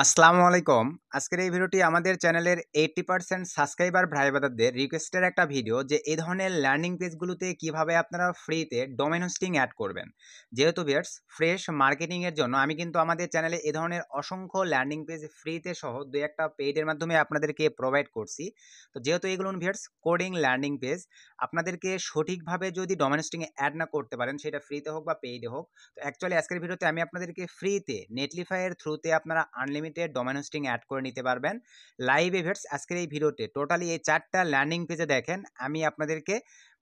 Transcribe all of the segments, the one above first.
Assalamualaikum. আজকের এই ভিডিওটি আমাদের চ্যানেলের এইটটি পার্সেন্ট সাবস্ক্রাইবার ভাইবাদারদের রিকোয়েস্টের একটা ভিডিও যে এই ধরনের ল্যান্ডিং পেজগুলোতে কিভাবে আপনারা ফ্রিতে ডোমেন হোস্টিং অ্যাড করবেন যেহেতু ভিয়ার্স ফ্রেশ মার্কেটিংয়ের জন্য আমি কিন্তু আমাদের চ্যানেলে এ ধরনের অসংখ্য ল্যান্ডিং পেজ ফ্রিতে সহ দু একটা পেইডের মাধ্যমে আপনাদেরকে প্রোভাইড করছি তো যেহেতু এগুলো ভিয়ার্স কোডিং ল্যান্ডিং পেজ আপনাদেরকে সঠিকভাবে যদি ডোমেন হোস্টিংয়ে অ্যাড না করতে পারেন সেটা ফ্রিতে হোক বা পেইডে হোক তো অ্যাকচুয়ালি আজকের ভিডিওতে আমি আপনাদেরকে ফ্রিতে নেটলিফাইয়ের থ্রুতে আপনারা আনলিমিটেড ডোমেন হোস্টিং অ্যাড করে নিতে পারবেন লাইভ ইভেন্টস আজকের এই ভিডিওতে টোটালি এই চারটা ল্যান্ডিং পেজে দেখেন আমি আপনাদেরকে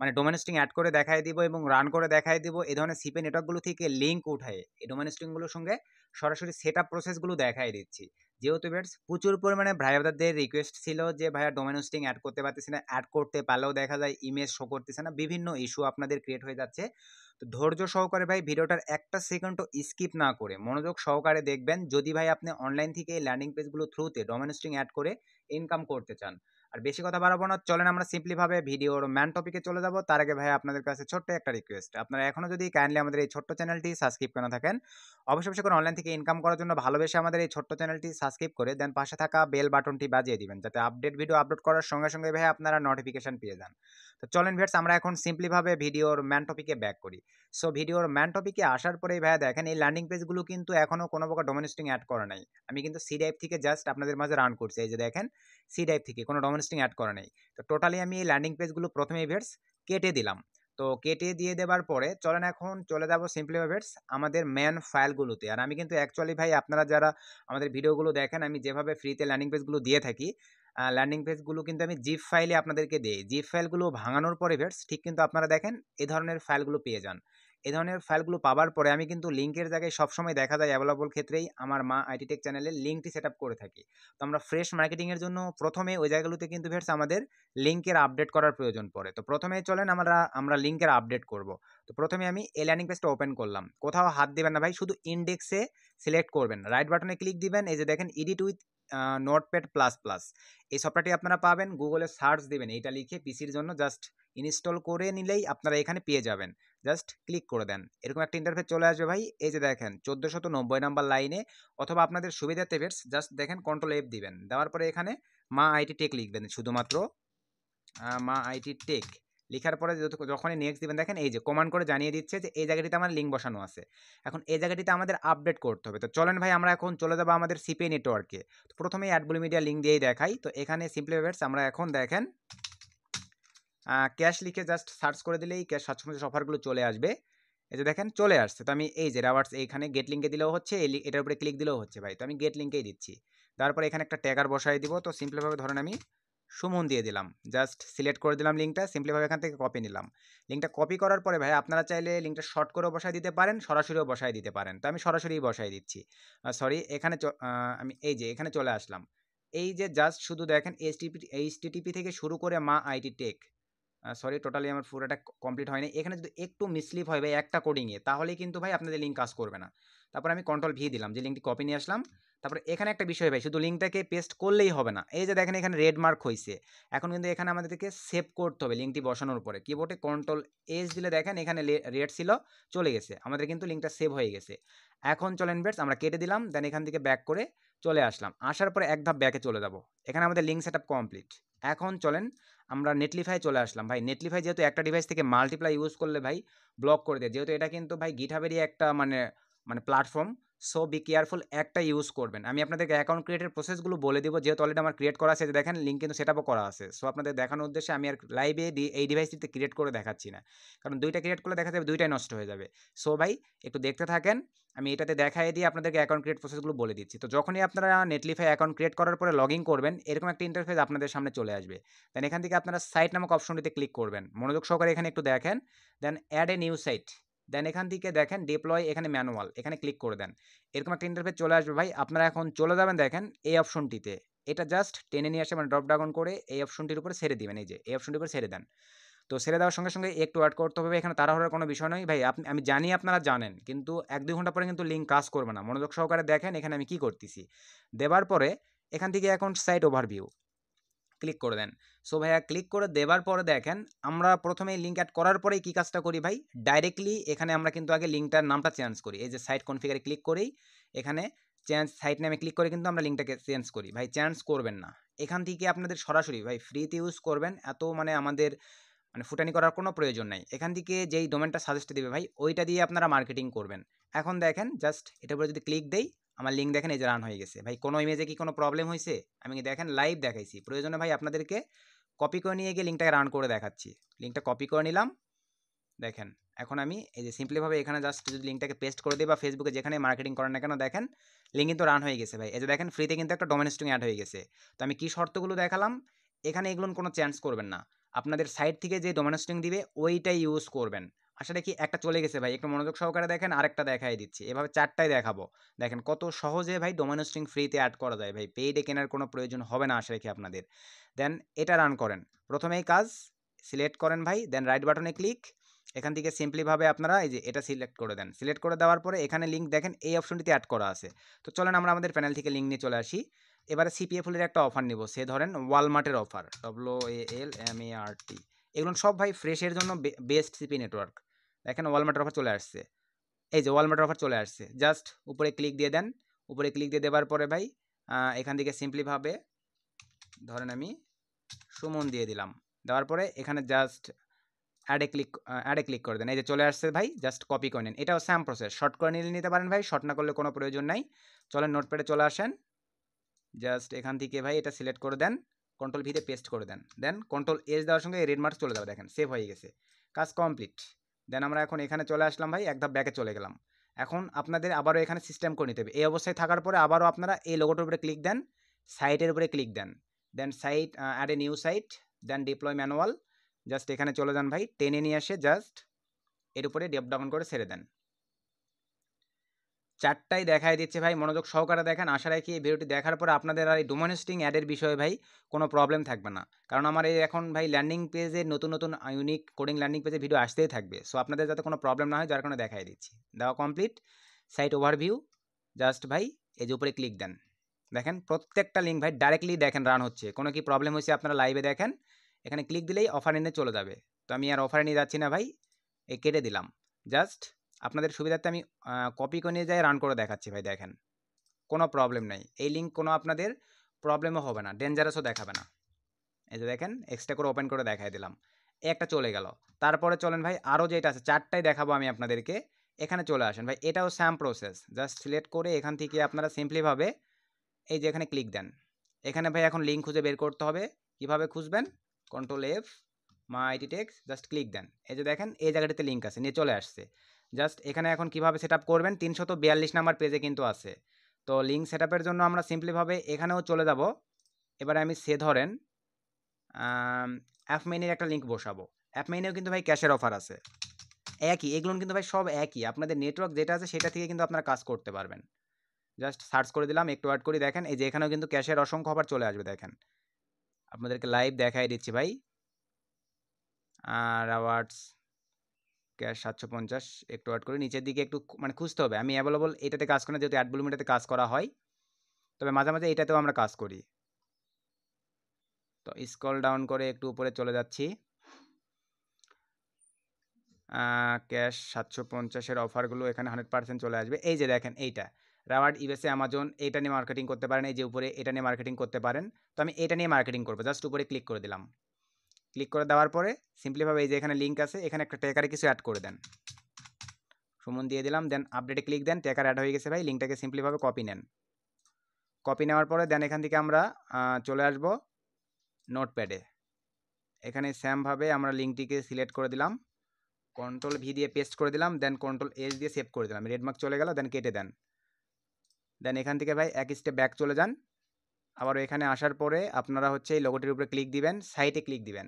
মানে ডোমেনস্টিং অ্যাড করে দেখাই দিব এবং রান করে দেখাই দিব এই ধরনের সিপে নেটওয়ার্কগুলো থেকে লিঙ্ক উঠায় এই ডোমেনস্টিংগুলোর সঙ্গে সরাসরি সেট আপ প্রসেসগুলো দেখাই দিচ্ছি যেহেতু বেটস প্রচুর পরিমাণে ভাইয়াদের রিকোয়েস্ট ছিল যে ভাইয়া ডোমেনস্টিং অ্যাড করতে পারতেছে না অ্যাড করতে পারলেও দেখা যায় ইমেজ শো করতেছে না বিভিন্ন ইস্যু আপনাদের ক্রিয়েট হয়ে যাচ্ছে তো ধৈর্য সহকারে ভাই ভিডিওটার একটা সেকেন্ডও স্কিপ না করে মনোযোগ সহকারে দেখবেন যদি ভাই আপনি অনলাইন থেকে এই ল্যান্ডিং পেজগুলো থ্রুতে ডোমেনস্টিং অ্যাড করে ইনকাম করতে চান আর বেশি কথা বাড়াবো না চলেন আমরা সিম্পলিভাবে ভিডিওর ম্যান টপিকে চলে যাব তার আগে ভাই আপনাদের কাছে ছোট্ট একটা রিকোয়েস্ট আপনারা এখনও যদি কাইন্ডলি আমাদের এই ছোট্ট চ্যানেলটি সাবস্ক্রাইব করে থাকেন অবশ্য অবশ্যই করে অনলাইন থেকে ইনকাম করার জন্য ভালোবেসে আমাদের এই ছোট্ট চ্যানেলটি সাবস্ক্রাইব করে দেন পাশে থাকা বেল বাটনটি বাজিয়ে দিবেন যাতে আপডেট ভিডিও আপলোড করার সঙ্গে সঙ্গে ভাই আপনারা নোটিফিকেশান পেয়ে যান তো চলেন ভেটস আমরা এখন সিম্পলিভাবে ভিডিওর ম্যান টপিকে ব্যাক করি সো ভিডিওর ম্যান টপিকে আসার পরেই ভাইয়া দেখেন এই ল্যান্ডিং পেজগুলো কিন্তু এখনও কোনো প্রকার ডোমেনস্টিং অ্যাড করা নেই আমি কিন্তু সি ডাইভ থেকে জাস্ট আপনাদের মাঝে রান করছি এই যে দেখেন সি ডাইভ থেকে কোনো ডোমেনস্টিং অ্যাড করা নেই তো টোটালি আমি এই ল্যান্ডিং পেজগুলো প্রথমে ভিয়ার্স কেটে দিলাম তো কেটে দিয়ে দেওয়ার পরে চলেন এখন চলে যাবো সিম্পলি সিম্পলিভাবেটস আমাদের ম্যান ফাইলগুলোতে আর আমি কিন্তু অ্যাকচুয়ালি ভাই আপনারা যারা আমাদের ভিডিওগুলো দেখেন আমি যেভাবে ফ্রিতে ল্যান্ডিং পেজগুলো দিয়ে থাকি ল্যান্ডিং পেজগুলো কিন্তু আমি জিপ ফাইলে আপনাদেরকে দিই জিপ ফাইলগুলো ভাঙানোর পরে ভেটস ঠিক কিন্তু আপনারা দেখেন এ ধরনের ফাইলগুলো পেয়ে যান এ ধরনের ফাইলগুলো পাওয়ার পরে আমি কিন্তু লিঙ্কের জায়গায় সবসময় দেখা যায় অ্যাভেলেবল ক্ষেত্রেই আমার মা আইটিটেক চ্যানেলে লিঙ্কটি সেট করে থাকি তো আমরা ফ্রেশ মার্কেটিংয়ের জন্য প্রথমে ওই জায়গাগুলোতে কিন্তু ভেটস আমাদের লিঙ্কের আপডেট করার প্রয়োজন পড়ে তো প্রথমে চলেন আমরা আমরা লিঙ্কের আপডেট করব তো প্রথমে আমি এই ল্যান্ডিং পেজটা ওপেন করলাম কোথাও হাত দেবেন না ভাই শুধু ইন্ডেক্সে সিলেক্ট করবেন রাইট বাটনে ক্লিক দিবেন এই যে দেখেন edit with Notepad plus plus এই সফটওয়্যারটি আপনারা পাবেন গুগলে সার্চ দেবেন এইটা লিখে পিসির জন্য জাস্ট ইনস্টল করে নিলেই আপনারা এখানে পেয়ে যাবেন জাস্ট ক্লিক করে দেন এরকম একটা ইন্টারফেস চলে আসবে ভাই এই যে দেখেন চোদ্দোশত নব্বই নাম্বার লাইনে অথবা আপনাদের সুবিধা ভেটস জাস্ট দেখেন কন্ট্রোল এফ দিবেন দেওয়ার পরে এখানে মা আইটি টেক লিখবেন শুধুমাত্র মা আইটি টেক লেখার পরে যখনই নেক্সট দেবেন দেখেন এই যে কমান করে জানিয়ে দিচ্ছে যে এই জায়গাটিতে আমার লিঙ্ক বসানো আছে এখন এই জায়গাটিতে আমাদের আপডেট করতে হবে তো চলেন ভাই আমরা এখন চলে যাবো আমাদের সিপে নেটওয়ার্কে তো প্রথমে অ্যাডবুল মিডিয়া লিঙ্ক দিয়েই দেখাই তো এখানে সিম্পলিভার্স আমরা এখন দেখেন ক্যাশ লিখে জাস্ট সার্চ করে দিলেই ক্যাশ সাতশো অফারগুলো চলে আসবে এই যে দেখেন চলে আসছে তো আমি এই যে রাবার্স এইখানে গেট লিঙ্কে দিলেও হচ্ছে এটার উপরে ক্লিক দিলেও হচ্ছে ভাই তো আমি গেট লিঙ্কেই দিচ্ছি তারপর এখানে একটা ট্যাগার বসাই দিব তো সিম্পলভাবে ধরেন আমি সুমন দিয়ে দিলাম জাস্ট সিলেক্ট করে দিলাম লিঙ্কটা সিম্পলিভাবে এখান থেকে কপি নিলাম লিঙ্কটা কপি করার পরে ভাই আপনারা চাইলে লিঙ্কটা শর্ট করেও বসায় দিতে পারেন সরাসরিও বসায় দিতে পারেন তো আমি সরাসরি বসায় দিচ্ছি সরি এখানে আমি এই যে এখানে চলে আসলাম এই যে জাস্ট শুধু দেখেন এইচটিপি এইচটিটিপি থেকে শুরু করে মা আইটি টেক সরি টোটালি আমার পুরোটা কমপ্লিট হয়নি এখানে যদি একটু মিসলিপ হয় ভাই একটা কোডিংয়ে তাহলে কিন্তু ভাই আপনাদের লিঙ্ক কাজ করবে না তারপর আমি কন্ট্রোল ভি দিলাম যে লিঙ্কটি কপি নিয়ে আসলাম তারপরে এখানে একটা বিষয় ভাই শুধু লিঙ্কটাকে পেস্ট করলেই হবে না এই যে দেখেন এখানে রেড মার্ক হয়েছে এখন কিন্তু এখানে আমাদেরকে সেভ করতে হবে লিঙ্কটি বসানোর পরে কিবোর্ডে কন্ট্রোল এস দিলে দেখেন এখানে রেড ছিল চলে গেছে আমাদের কিন্তু লিঙ্কটা সেভ হয়ে গেছে এখন চলেন বেটস আমরা কেটে দিলাম দেন এখান থেকে ব্যাক করে চলে আসলাম আসার পরে এক ধাপ ব্যাকে চলে যাব এখানে আমাদের লিঙ্ক সেট কমপ্লিট এখন চলেন আমরা নেটলিফাই চলে আসলাম ভাই নেটলিফাই যেহেতু একটা ডিভাইস থেকে মাল্টিপ্লাই ইউজ করলে ভাই ব্লক করে দেয় যেহেতু এটা কিন্তু ভাই গিটহাবেরই একটা মানে মানে প্ল্যাটফর্ম সো বি কেয়ারফুল একটা ইউজ করবেন আমি আপনাদেরকে অ্যাকাউন্ট ক্রিয়েটের প্রসেসগুলো বলে দিব যেহেতু অলরেডি আমার ক্রিয়েট করা আছে দেখেন লিঙ্ক কিন্তু সেট করা আছে সো আপনাদের দেখানোর উদ্দেশ্যে আমি আর লাইভে এই ডিভাইসটিতে ক্রিয়েট করে দেখাচ্ছি না কারণ দুইটা ক্রিয়েট করলে দেখা যাবে দুইটাই নষ্ট হয়ে যাবে সো ভাই একটু দেখতে থাকেন আমি এটাতে দেখাই দিয়ে আপনাদেরকে অ্যাকাউন্ট ক্রিয়েট প্রসেসগুলো বলে দিচ্ছি তো যখনই আপনারা নেটলিফাই অ্যাকাউন্ট ক্রিয়েট করার পরে লগ ইন করবেন এরকম একটা ইন্টারফেস আপনাদের সামনে চলে আসবে দেন এখান থেকে আপনারা সাইট নামক অপশনটিতে ক্লিক করবেন মনোযোগ সহকারে এখানে একটু দেখেন then add a new site then এখান থেকে দেখেন ডিপ্লয় এখানে ম্যানুয়াল এখানে ক্লিক করে দেন এরকম একটা ইন্টারফেস চলে আসবে ভাই আপনারা এখন চলে যাবেন দেখেন এই অপশনটিতে এটা জাস্ট টেনে নিয়ে আসে মানে ড্রপ ডাউন করে এই অপশনটির উপরে ছেড়ে দিবেন এই যে এই অপশনটির উপরে ছেড়ে দেন তো ছেড়ে দেওয়ার সঙ্গে সঙ্গে একটু অ্যাড করতে হবে এখানে তাড়াহুড়ার কোনো বিষয় নয় ভাই আপনি আমি জানি আপনারা জানেন কিন্তু এক দুই ঘন্টা পরে কিন্তু লিঙ্ক কাজ করবে না মনোযোগ সহকারে দেখেন এখানে আমি কি করতেছি দেবার পরে এখান থেকে এখন সাইট ওভারভিউ ক্লিক করে দেন সো ভাইয়া ক্লিক করে দেবার পরে দেখেন আমরা প্রথমে লিঙ্ক অ্যাড করার পরেই কী কাজটা করি ভাই ডাইরেক্টলি এখানে আমরা কিন্তু আগে লিঙ্কটার নামটা চেঞ্জ করি এই যে সাইট কনফিগারে ক্লিক করেই এখানে চেঞ্জ সাইট নামে ক্লিক করে কিন্তু আমরা লিঙ্কটাকে চেঞ্জ করি ভাই চেঞ্জ করবেন না এখান থেকে আপনাদের সরাসরি ভাই ফ্রিতে ইউজ করবেন এত মানে আমাদের মানে ফুটানি করার কোনো প্রয়োজন নাই এখান থেকে যেই ডোমেনটা সাজেস্ট দেবে ভাই ওইটা দিয়ে আপনারা মার্কেটিং করবেন এখন দেখেন জাস্ট এটার উপরে যদি ক্লিক দেই আমার লিঙ্ক দেখেন এই যে রান হয়ে গেছে ভাই কোনো ইমেজে কি কোনো প্রবলেম হয়েছে আমি দেখেন লাইভ দেখাইছি প্রয়োজনে ভাই আপনাদেরকে কপি করে নিয়ে গিয়ে লিঙ্কটাকে রান করে দেখাচ্ছি লিঙ্কটা কপি করে নিলাম দেখেন এখন আমি এই যে সিম্পলিভাবে এখানে জাস্ট যদি লিঙ্কটাকে পেস্ট করে দিই বা ফেসবুকে যেখানে মার্কেটিং করেন না কেন দেখেন লিঙ্ক কিন্তু রান হয়ে গেছে ভাই এই যে দেখেন ফ্রিতে কিন্তু একটা ডোমেনস্টিং অ্যাড হয়ে গেছে তো আমি কী শর্তগুলো দেখালাম এখানে এগুলো কোনো চান্স করবেন না আপনাদের সাইট থেকে যে ডোমেনস্টিং দিবে ওইটাই ইউজ করবেন আশা দেখি একটা চলে গেছে ভাই একটু মনোযোগ সহকারে দেখেন আরেকটা দেখাই দিচ্ছি এভাবে চারটায় দেখাবো দেখেন কত সহজে ভাই ডোমেন স্ট্রিং ফ্রিতে অ্যাড করা যায় ভাই পেইডে কেনার কোনো প্রয়োজন হবে না আশা রেখে আপনাদের দেন এটা রান করেন প্রথমেই কাজ সিলেক্ট করেন ভাই দেন রাইট বাটনে ক্লিক এখান থেকে সিম্পলিভাবে আপনারা এই যে এটা সিলেক্ট করে দেন সিলেক্ট করে দেওয়ার পরে এখানে লিঙ্ক দেখেন এই অপশনটিতে অ্যাড করা আছে তো চলেন আমরা আমাদের প্যানেল থেকে লিঙ্ক নিয়ে চলে আসি এবারে সিপিএফুলের একটা অফার নিব সে ধরেন ওয়ালমার্টের offer W A L M A R T এগুলো সব ভাই ফ্রেশের জন্য বেস্ট সিপি নেটওয়ার্ক এখানে ওয়ালমার্ট অফার চলে আসছে এই যে ওয়ালমার্ট অফার চলে আসছে জাস্ট উপরে ক্লিক দিয়ে দেন উপরে ক্লিক দিয়ে দেওয়ার পরে ভাই এখান থেকে সিম্পলিভাবে ধরেন আমি সুমন দিয়ে দিলাম দেওয়ার পরে এখানে জাস্ট অ্যাডে ক্লিক অ্যাডে ক্লিক করে দেন এই যে চলে আসছে ভাই জাস্ট কপি করে নেন এটাও স্যাম প্রসেস শর্ট করে নিলে নিতে পারেন ভাই শর্ট না করলে কোনো প্রয়োজন নাই চলেন নোটপ্যাডে চলে আসেন জাস্ট এখান থেকে ভাই এটা সিলেক্ট করে দেন কন্ট্রোল ভিতে পেস্ট করে দেন দেন কন্ট্রোল এস দেওয়ার সঙ্গে রেড মার্ক চলে যাবে দেখেন সেভ হয়ে গেছে কাজ কমপ্লিট দেন আমরা এখন এখানে চলে আসলাম ভাই একদম ব্যাকে চলে গেলাম এখন আপনাদের আবারও এখানে সিস্টেম করে নিতে হবে এই অবস্থায় থাকার পরে আবারও আপনারা এই লোগোটার উপরে ক্লিক দেন সাইটের উপরে ক্লিক দেন then site add a new site then deploy manual just এখানে চলে যান ভাই টেনে নিয়ে এসে জাস্ট এর উপরে ডেপ ডাউন করে ছেড়ে দেন চারটাই দেখাই দিচ্ছে ভাই মনোযোগ সহকারে দেখেন আশা রাখি এই ভিডিওটি দেখার পর আপনাদের আর এই ডোমনেস্টিং অ্যাডের বিষয়ে ভাই কোনো প্রবলেম থাকবে না কারণ আমার এই এখন ভাই ল্যান্ডিং পেজে নতুন নতুন ইউনিক কোডিং ল্যান্ডিং পেজে ভিডিও আসতেই থাকবে সো আপনাদের যাতে কোনো প্রবলেম না হয় যার কারণে দেখাই দিচ্ছি দেওয়া কমপ্লিট সাইট ওভারভিউ জাস্ট ভাই এই যে উপরে ক্লিক দেন দেখেন প্রত্যেকটা লিঙ্ক ভাই ডাইরেক্টলি দেখেন রান হচ্ছে কোনো কি প্রবলেম হয়েছে আপনারা লাইভে দেখেন এখানে ক্লিক দিলেই অফার এনে চলে যাবে তো আমি আর অফার নিয়ে যাচ্ছি না ভাই এ কেটে দিলাম জাস্ট আপনাদের সুবিধার্থে আমি কপি করে নিয়ে যাই রান করে দেখাচ্ছি ভাই দেখেন কোনো প্রবলেম নেই এই লিঙ্ক কোনো আপনাদের প্রবলেমও হবে না ডেঞ্জারাসও দেখাবে না এই যে দেখেন এক্সট্রা করে ওপেন করে দেখাই দিলাম একটা চলে গেল তারপরে চলেন ভাই আরও যেটা আছে চারটাই দেখাবো আমি আপনাদেরকে এখানে চলে আসেন ভাই এটাও স্যাম প্রসেস জাস্ট সিলেক্ট করে এখান থেকে আপনারা সিম্পলিভাবে এই যে এখানে ক্লিক দেন এখানে ভাই এখন লিঙ্ক খুঁজে বের করতে হবে কিভাবে খুঁজবেন control F IT text just click দেন এই যে দেখেন এই জায়গাটিতে লিঙ্ক আছে নিয়ে চলে আসছে জাস্ট এখানে এখন কিভাবে সেট করবেন তিনশত বিয়াল্লিশ নাম্বার পেজে কিন্তু আছে তো লিঙ্ক সেট জন্য আমরা সিম্পলিভাবে এখানেও চলে যাব এবারে আমি সে ধরেন অ্যাপ মেনের একটা লিঙ্ক বসাবো অ্যাপ মেনেও কিন্তু ভাই ক্যাশের অফার আছে একই এগুলো কিন্তু ভাই সব একই আপনাদের নেটওয়ার্ক যেটা আছে সেটা থেকে কিন্তু আপনারা কাজ করতে পারবেন জাস্ট সার্চ করে দিলাম একটু অ্যাড করি দেখেন এই যে এখানেও কিন্তু ক্যাশের অসংখ্য অফার চলে আসবে দেখেন আপনাদেরকে লাইভ দেখাই দিচ্ছি ভাই আর অ্যাওয়ার্ডস ক্যাশ সাতশো পঞ্চাশ একটু অ্যাড করে নিচের দিকে একটু মানে খুঁজতে হবে আমি অ্যাভেলেবল এটাতে কাজ করি না যেহেতু অ্যাড ভলিউম কাজ করা হয় তবে মাঝে মাঝে এটাতেও আমরা কাজ করি তো স্কল ডাউন করে একটু উপরে চলে যাচ্ছি ক্যাশ সাতশো পঞ্চাশের অফারগুলো এখানে হান্ড্রেড পার্সেন্ট চলে আসবে এই যে দেখেন এইটা রাওয়ার্ড ইউএসএ আমাজন এটা নিয়ে মার্কেটিং করতে পারেন এই যে উপরে এটা নিয়ে মার্কেটিং করতে পারেন তো আমি এটা নিয়ে মার্কেটিং করবো জাস্ট উপরে ক্লিক করে দিলাম ক্লিক করে দেওয়ার পরে সিম্পলিভাবে এই যে এখানে লিঙ্ক আছে এখানে একটা ট্যাকারে কিছু অ্যাড করে দেন সুমন দিয়ে দিলাম দেন আপডেটে ক্লিক দেন ট্যাকার অ্যাড হয়ে গেছে ভাই লিঙ্কটাকে সিম্পলিভাবে কপি নেন কপি নেওয়ার পরে দেন এখান থেকে আমরা চলে আসব নোটপ্যাডে এখানে স্যামভাবে আমরা লিঙ্কটিকে সিলেক্ট করে দিলাম কন্ট্রোল ভি দিয়ে পেস্ট করে দিলাম দেন কন্ট্রোল এস দিয়ে সেভ করে দিলাম রেডমার্ক চলে গেল দেন কেটে দেন দেন এখান থেকে ভাই এক স্টেপ ব্যাক চলে যান আবারও এখানে আসার পরে আপনারা হচ্ছে এই লোগোটির উপরে ক্লিক দিবেন সাইটে ক্লিক দিবেন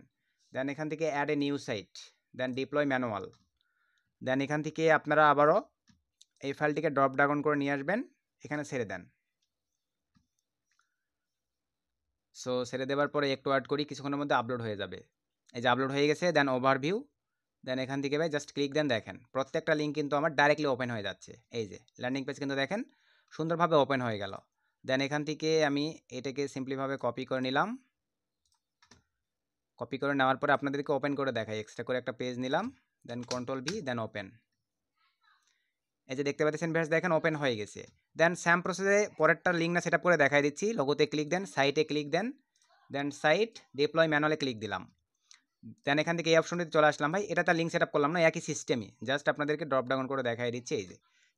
দেন এখান থেকে add a new site then deploy manual then এখান থেকে আপনারা আবারও এই ফাইলটিকে ড্রপ ডাউন করে নিয়ে আসবেন এখানে ছেড়ে দেন সো ছেড়ে দেওয়ার পরে একটু অ্যাড করি কিছুক্ষণের মধ্যে আপলোড হয়ে যাবে এই যে আপলোড হয়ে গেছে দেন ওভারভিউ দেন এখান থেকে ভাই জাস্ট ক্লিক দেন দেখেন প্রত্যেকটা লিঙ্ক কিন্তু আমার ডাইরেক্টলি ওপেন হয়ে যাচ্ছে এই যে ল্যান্ডিং পেজ কিন্তু দেখেন সুন্দরভাবে ওপেন হয়ে গেল দেন এখান থেকে আমি এটাকে সিম্পলিভাবে কপি করে নিলাম কপি করে নেওয়ার পরে আপনাদেরকে ওপেন করে দেখাই এক্সট্রা করে একটা পেজ নিলাম then control V then open এই যে দেখতে পাচ্ছেন ভ্যাস দেখেন ওপেন হয়ে গেছে দেন স্যাম প্রসেসে পরেরটা লিঙ্ক না সেট করে দেখাই দিচ্ছি লোগোতে ক্লিক দেন সাইটে ক্লিক দেন দেন সাইট ডিপ্লয় ম্যানুয়ালে ক্লিক দিলাম দেন এখান থেকে এই অপশনটিতে চলে আসলাম ভাই এটা তার লিঙ্ক সেট করলাম না একই সিস্টেমই জাস্ট আপনাদেরকে ড্রপ ডাউন করে দেখাই দিচ্ছি এই যে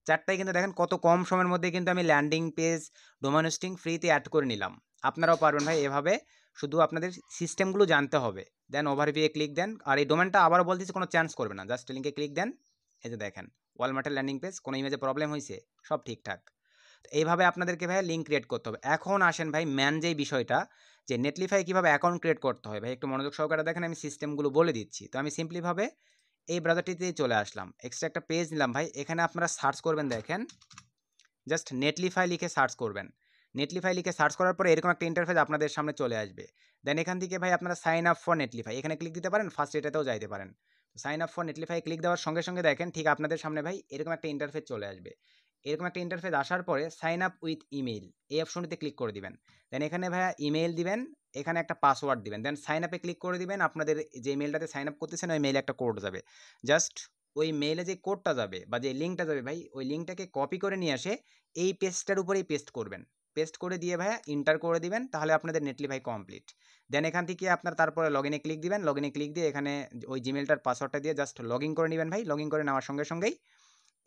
চারটায় কিন্তু দেখেন কত কম সময়ের মধ্যে কিন্তু আমি ল্যান্ডিং পেজ ডোমেনস্টিং ফ্রিতে অ্যাড করে নিলাম আপনারাও পারবেন ভাই এভাবে শুধু আপনাদের সিস্টেমগুলো জানতে হবে দেন ওভারভিউয়ে ক্লিক দেন আর এই ডোমেনটা আবারও বলতেছি কোনো চান্স করবে না জাস্ট লিঙ্কে ক্লিক দেন এই যে দেখেন ওয়ালমার্টের ল্যান্ডিং পেজ কোনো ইমেজে প্রবলেম হয়েছে সব ঠিকঠাক এইভাবে আপনাদেরকে ভাই লিঙ্ক ক্রিয়েট করতে হবে এখন আসেন ভাই ম্যান যেই বিষয়টা যে নেটলিফাই কীভাবে অ্যাকাউন্ট ক্রিয়েট করতে হয় ভাই একটু মনোযোগ সহকারে দেখেন আমি সিস্টেমগুলো বলে দিচ্ছি তো আমি সিম্পলিভাবে এই ব্রাউজারটিতেই চলে আসলাম এক্সট্রা একটা পেজ নিলাম ভাই এখানে আপনারা সার্চ করবেন দেখেন জাস্ট নেটলিফাই লিখে সার্চ করবেন নেটলিফাই লিখে সার্চ করার পরে এরকম একটা ইন্টারফেস আপনাদের সামনে চলে আসবে দেন এখান থেকে ভাই আপনারা সাইন আপ ফর নেটলিফাই এখানে ক্লিক দিতে পারেন ফার্স্ট এটাতেও যাইতে পারেন sign up for Netlify click দেওয়ার সঙ্গে সঙ্গে দেখেন ঠিক আপনাদের সামনে ভাই এরকম একটা ইন্টারফেস চলে আসবে এরকম একটা ইন্টারফেস আসার পরে সাইন আপ উইথ ইমেইল এই অপশনটিতে ক্লিক করে দিবেন দেন এখানে ভাইয়া ইমেইল দিবেন এখানে একটা পাসওয়ার্ড দিবেন দেন সাইন আপে ক্লিক করে দিবেন আপনাদের যে মেলটাতে সাইন আপ করতেছেন ওই মেইলে একটা কোড যাবে জাস্ট ওই মেইলে যে কোডটা যাবে বা যে লিঙ্কটা যাবে ভাই ওই লিঙ্কটাকে কপি করে নিয়ে আসে এই পেজটার উপরেই পেস্ট করবেন পেস্ট করে দিয়ে ভাইয়া ইন্টার করে দিবেন তাহলে আপনাদের নেটলি ভাই কমপ্লিট দেন এখান থেকে আপনার তারপরে লগ ইনে ক্লিক দিবেন লগ ইনে ক্লিক দিয়ে এখানে ওই জিমেলটার পাসওয়ার্ডটা দিয়ে জাস্ট লগ ইন করে নেবেন ভাই লগ ইন করে নেওয়ার সঙ্গে সঙ্গেই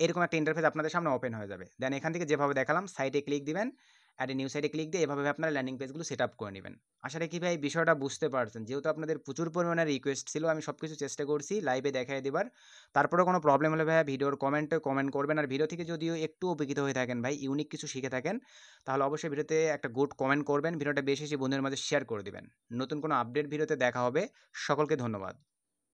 এরকম একটা ইন্টারফেস আপনাদের সামনে ওপেন হয়ে যাবে দেন এখান থেকে যেভাবে দেখালাম সাইটে ক্লিক দিবেন অ্যাড নিউ সাইটে ক্লিক দিয়ে এভাবে আপনারা ল্যান্ডিং পেজগুলো সেট আপ করে নেবেন আশা রাখি ভাই বিষয়টা বুঝতে পারছেন যেহেতু আপনাদের প্রচুর পরিমাণে রিকোয়েস্ট ছিল আমি সব কিছু চেষ্টা করছি লাইভে দেখায় দেবার তারপরে কোনো প্রবলেম হলে ভাই ভিডিওর কমেন্টে কমেন্ট করবেন আর ভিডিও থেকে যদিও একটু উপকৃত হয়ে থাকেন ভাই ইউনিক কিছু শিখে থাকেন তাহলে অবশ্যই ভিডিওতে একটা গুড কমেন্ট করবেন ভিডিওটা বেশি বেশি বন্ধুদের মাঝে শেয়ার করে দেবেন নতুন কোনো আপডেট ভিডিওতে দেখা হবে সকলকে ধন্যবাদ